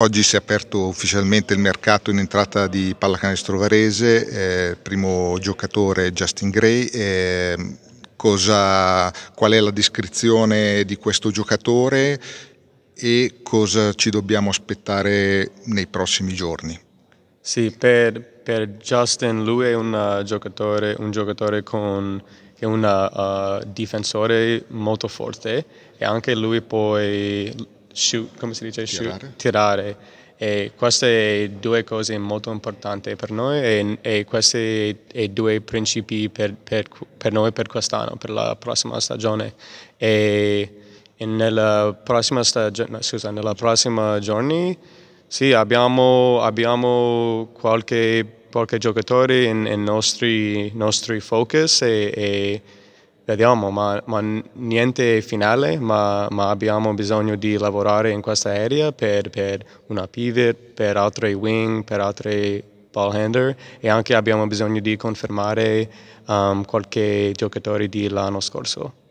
Oggi si è aperto ufficialmente il mercato in entrata di pallacanestro varese, eh, primo giocatore Justin Gray. Eh, cosa, qual è la descrizione di questo giocatore e cosa ci dobbiamo aspettare nei prossimi giorni? Sì, per, per Justin lui è un eh, giocatore, un giocatore con che è un uh, difensore molto forte e anche lui poi shoot, come si dice? Tirare. Shoot, tirare. E queste due cose molto importanti per noi e, e questi due principi per, per, per noi per quest'anno, per la prossima stagione. E, e nella prossima stagione, scusa, nella prossima giorni, sì, abbiamo, abbiamo qualche, qualche giocatore in, in nostri, nostri focus e, e vediamo, ma, ma niente finale, ma, ma, abbiamo bisogno di lavorare in questa area per, per una pivot, per altre wing, per altre ball handler e anche abbiamo bisogno di confermare um, qualche giocatore dell'anno scorso.